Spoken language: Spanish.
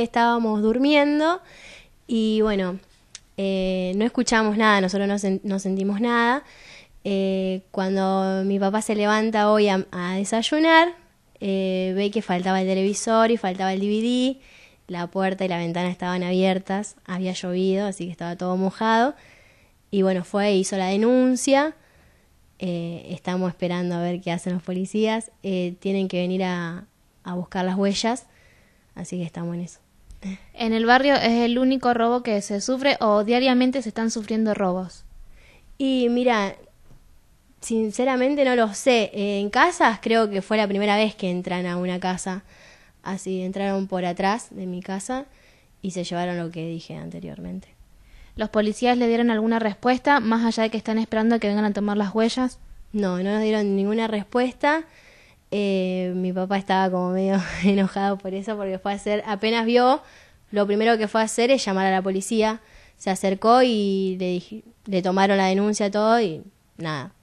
estábamos durmiendo y bueno, eh, no escuchamos nada, nosotros no, sentimos nada. Eh, cuando mi papá se levanta hoy a, desayunar, eh, ve que faltaba el televisor y faltaba el DVD, la puerta y la ventana estaban abiertas, había llovido, así que estaba todo mojado. Y bueno, fue, e hizo la denuncia. estamos esperando a ver qué hacen los policías. tienen que venir a buscar las huellas Así que estamos en eso. En el barrio es el único robo que se sufre o diariamente se están sufriendo robos. Y mira, sinceramente no lo sé. Eh, en casas creo que fue la primera vez que entran a una casa. Así entraron por atrás de mi casa y se llevaron lo que dije anteriormente. ¿Los policías le dieron alguna respuesta, más allá de que están esperando a que vengan a tomar las huellas? No, no nos dieron ninguna respuesta. Eh, mi papá estaba como medio enojado por eso, porque fue a hacer, apenas vio, lo primero que fue a hacer es llamar a la policía. Se acercó y le, le tomaron la denuncia todo y nada,